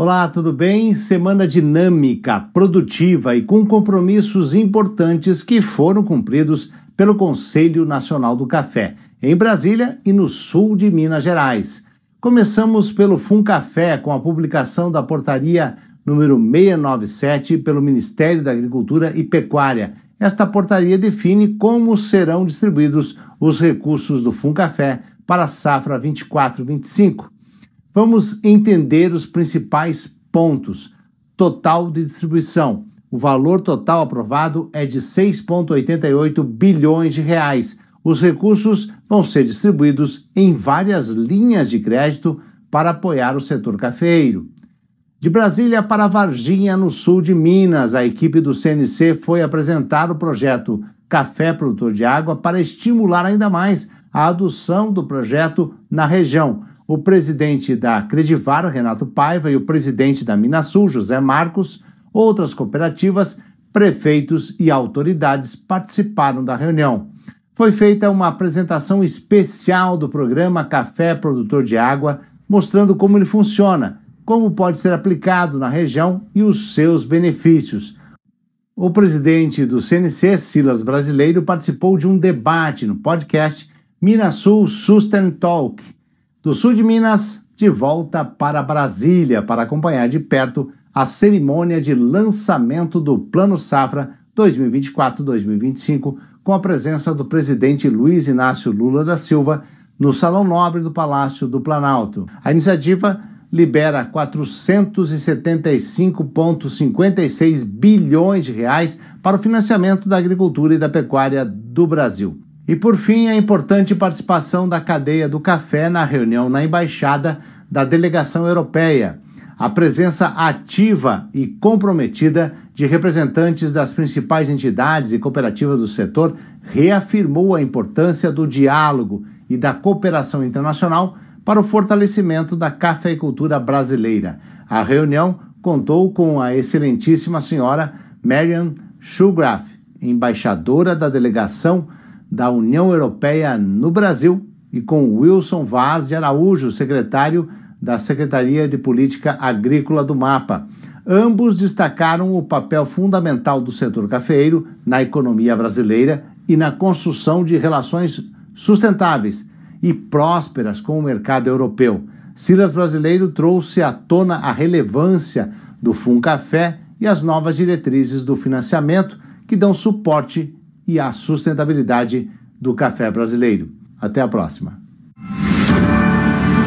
Olá, tudo bem? Semana dinâmica, produtiva e com compromissos importantes que foram cumpridos pelo Conselho Nacional do Café, em Brasília e no sul de Minas Gerais. Começamos pelo Funcafé com a publicação da portaria número 697 pelo Ministério da Agricultura e Pecuária. Esta portaria define como serão distribuídos os recursos do Funcafé para a safra 24/25. Vamos entender os principais pontos. Total de distribuição. O valor total aprovado é de 6,88 bilhões de reais. Os recursos vão ser distribuídos em várias linhas de crédito para apoiar o setor cafeiro. De Brasília para Varginha, no sul de Minas, a equipe do CNC foi apresentar o projeto Café Produtor de Água para estimular ainda mais a adoção do projeto na região o presidente da Credivar, Renato Paiva, e o presidente da Minasul, José Marcos, outras cooperativas, prefeitos e autoridades participaram da reunião. Foi feita uma apresentação especial do programa Café Produtor de Água, mostrando como ele funciona, como pode ser aplicado na região e os seus benefícios. O presidente do CNC, Silas Brasileiro, participou de um debate no podcast Minasul Susten Talk, do sul de Minas de volta para Brasília para acompanhar de perto a cerimônia de lançamento do Plano Safra 2024-2025, com a presença do presidente Luiz Inácio Lula da Silva no Salão Nobre do Palácio do Planalto. A iniciativa libera 475,56 bilhões de reais para o financiamento da agricultura e da pecuária do Brasil. E por fim, a importante participação da cadeia do café na reunião na embaixada da delegação europeia, a presença ativa e comprometida de representantes das principais entidades e cooperativas do setor reafirmou a importância do diálogo e da cooperação internacional para o fortalecimento da cafeicultura brasileira. A reunião contou com a excelentíssima senhora Marian Schugraff, embaixadora da delegação da União Europeia no Brasil e com Wilson Vaz de Araújo, secretário da Secretaria de Política Agrícola do MAPA. Ambos destacaram o papel fundamental do setor cafeiro na economia brasileira e na construção de relações sustentáveis e prósperas com o mercado europeu. Silas Brasileiro trouxe à tona a relevância do Café e as novas diretrizes do financiamento que dão suporte e a sustentabilidade do café brasileiro. Até a próxima!